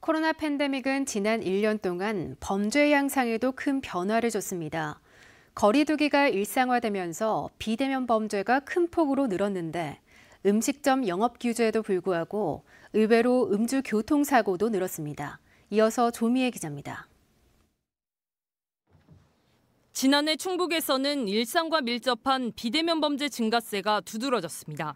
코로나 팬데믹은 지난 1년 동안 범죄 양상에도 큰 변화를 줬습니다. 거리두기가 일상화되면서 비대면 범죄가 큰 폭으로 늘었는데 음식점 영업 규제에도 불구하고 의외로 음주 교통사고도 늘었습니다. 이어서 조미애 기자입니다. 지난해 충북에서는 일상과 밀접한 비대면 범죄 증가세가 두드러졌습니다.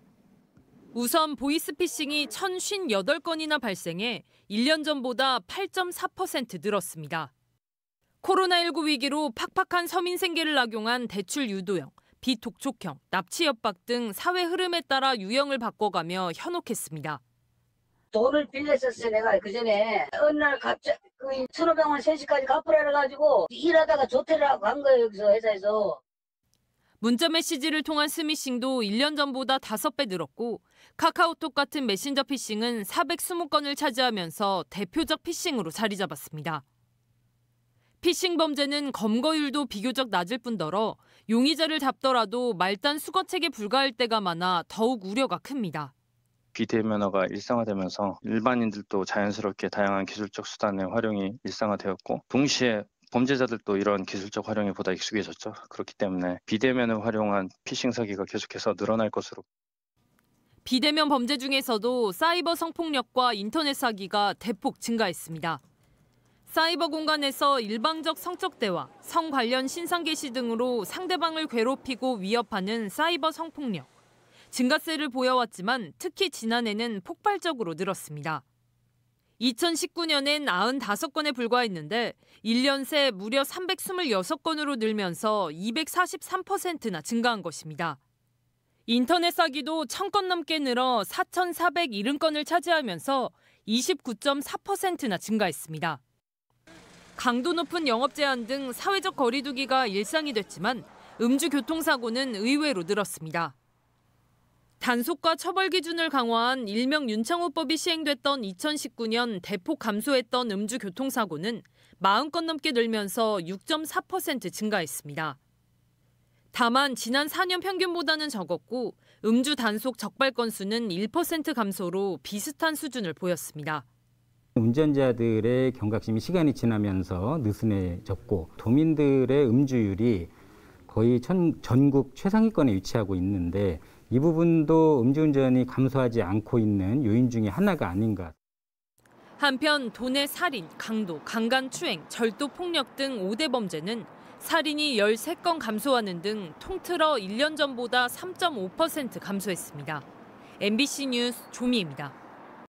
우선 보이스피싱이 1,058건이나 발생해 1년 전보다 8.4% 늘었습니다. 코로나19 위기로 팍팍한 서민 생계를 악용한 대출 유도형, 비독촉형, 납치 협박 등 사회 흐름에 따라 유형을 바꿔가며 현혹했습니다. 돈을 빌렸었어요, 내가 그 전에. 어느 날 갑자기 1 그 5 0원 3시까지 갚으라 해가지고 일하다가 조퇴를 하고 간 거예요, 여기서 회사에서. 문자 메시지를 통한 스미싱도 1년 전보다 5배 늘었고 카카오톡 같은 메신저 피싱은 420건을 차지하면서 대표적 피싱으로 자리 잡았습니다. 피싱 범죄는 검거율도 비교적 낮을 뿐더러 용의자를 잡더라도 말단 수거책에 불과할 때가 많아 더욱 우려가 큽니다. 비대면화가 일상화되면서 일반인들도 자연스럽게 다양한 기술적 수단의 활용이 일상화되었고 동시에 범죄자들도 이런 기술적 활용이 보다 익숙해졌죠. 그렇기 때문에 비대면을 활용한 피싱 사기가 계속해서 늘어날 것으로. 비대면 범죄 중에서도 사이버 성폭력과 인터넷 사기가 대폭 증가했습니다. 사이버 공간에서 일방적 성적 대화, 성 관련 신상 게시 등으로 상대방을 괴롭히고 위협하는 사이버 성폭력. 증가세를 보여왔지만 특히 지난해는 폭발적으로 늘었습니다. 2019년엔 95건에 불과했는데 1년 새 무려 326건으로 늘면서 243%나 증가한 것입니다. 인터넷 사기도 1000건 넘게 늘어 4,470건을 차지하면서 29.4%나 증가했습니다. 강도 높은 영업 제한 등 사회적 거리두기가 일상이 됐지만 음주 교통사고는 의외로 늘었습니다. 단속과 처벌 기준을 강화한 일명 윤창호법이 시행됐던 2019년 대폭 감소했던 음주 교통사고는 40건 넘게 늘면서 6.4% 증가했습니다. 다만 지난 4년 평균보다는 적었고 음주 단속 적발 건수는 1% 감소로 비슷한 수준을 보였습니다. 운전자들의 경각심이 시간이 지나면서 느슨해졌고 도민들의 음주율이 거의 전, 국 최상위권에 위치하고 있는데 이 부분도 음주운전이 감소하지 않고 있는 요인 중의 하나가 아닌가. 한편 돈의 살인, 강도, 강간추행, 절도폭력 등 5대 범죄는 살인이 13건 감소하는 등 통틀어 1년 전보다 3.5% 감소했습니다. MBC 뉴스 조미입니다.